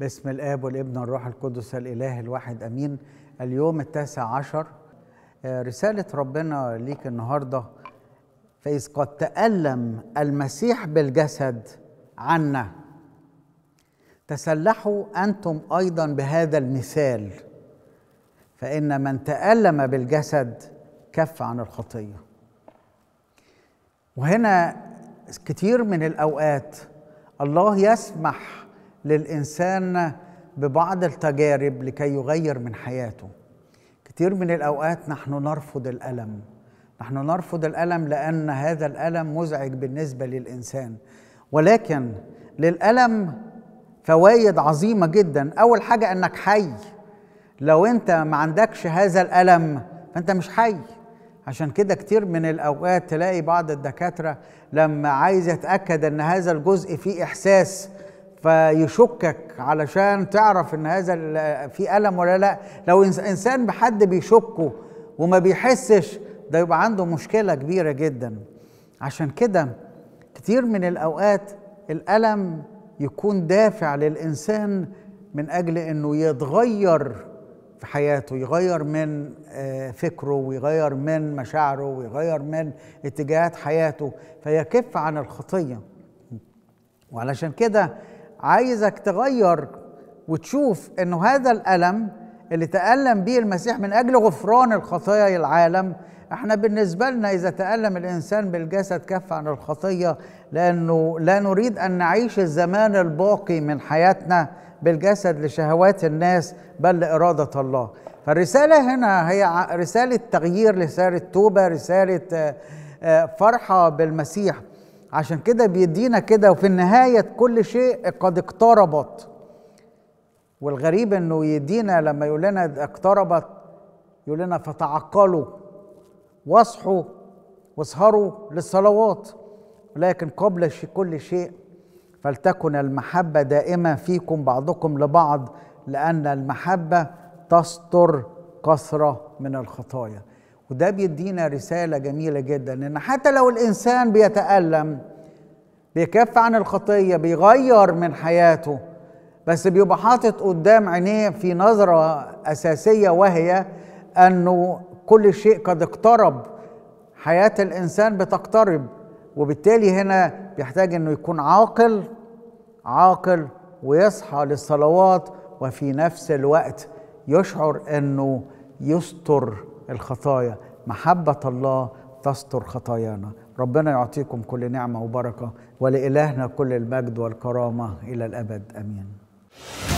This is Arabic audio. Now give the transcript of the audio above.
باسم الاب والابن والروح القدس الاله الواحد امين اليوم التاسع عشر آه، رساله ربنا ليك النهارده فاذ قد تالم المسيح بالجسد عنا تسلحوا انتم ايضا بهذا المثال فان من تالم بالجسد كف عن الخطيه وهنا كتير من الاوقات الله يسمح للإنسان ببعض التجارب لكي يغير من حياته كتير من الأوقات نحن نرفض الألم نحن نرفض الألم لأن هذا الألم مزعج بالنسبة للإنسان ولكن للألم فوائد عظيمة جدا أول حاجة أنك حي لو أنت ما عندكش هذا الألم فأنت مش حي عشان كده كتير من الأوقات تلاقي بعض الدكاترة لما عايز يتأكد أن هذا الجزء فيه إحساس فيشكك علشان تعرف ان هذا في الم ولا لا لو انسان بحد بيشكه وما بيحسش ده يبقى عنده مشكله كبيره جدا عشان كده كتير من الاوقات الالم يكون دافع للانسان من اجل انه يتغير في حياته يغير من آه، فكره ويغير من مشاعره ويغير من اتجاهات حياته فيكف عن الخطيه وعلشان كده عايزك تغير وتشوف انه هذا الالم اللي تالم به المسيح من اجل غفران الخطايا العالم احنا بالنسبه لنا اذا تالم الانسان بالجسد كف عن الخطيه لانه لا نريد ان نعيش الزمان الباقي من حياتنا بالجسد لشهوات الناس بل لاراده الله فالرساله هنا هي رساله تغيير رساله توبه رساله آه، آه، فرحه بالمسيح عشان كده بيدينا كده وفي النهاية كل شيء قد اقتربت والغريب انه يدينا لما يقول لنا اقتربت يقول لنا فتعقلوا واصحوا واسهروا للصلوات لكن قبل كل شيء فلتكن المحبة دائما فيكم بعضكم لبعض لأن المحبة تستر كثرة من الخطايا وده بيدينا رسالة جميلة جدا إن حتى لو الإنسان بيتألم بيكف عن الخطية بيغير من حياته بس بيبقى حاطط قدام عينيه في نظرة أساسية وهي أنه كل شيء قد اقترب حياة الإنسان بتقترب وبالتالي هنا بيحتاج أنه يكون عاقل عاقل ويصحى للصلوات وفي نفس الوقت يشعر أنه يستر الخطايا محبة الله تستر خطايانا ربنا يعطيكم كل نعمة وبركة ولإلهنا كل المجد والكرامة إلى الأبد أمين